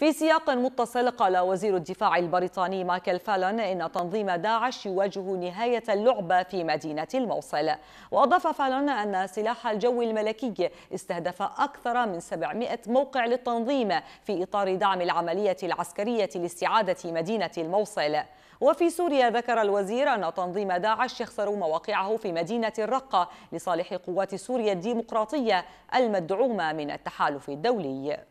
في سياق متصل قال وزير الدفاع البريطاني مايكل فالون إن تنظيم داعش يواجه نهاية اللعبة في مدينة الموصل وأضاف فالون أن سلاح الجو الملكي استهدف أكثر من 700 موقع للتنظيم في إطار دعم العملية العسكرية لاستعادة مدينة الموصل وفي سوريا ذكر الوزير أن تنظيم داعش يخسر مواقعه في مدينة الرقة لصالح قوات سوريا الديمقراطية المدعومة من التحالف الدولي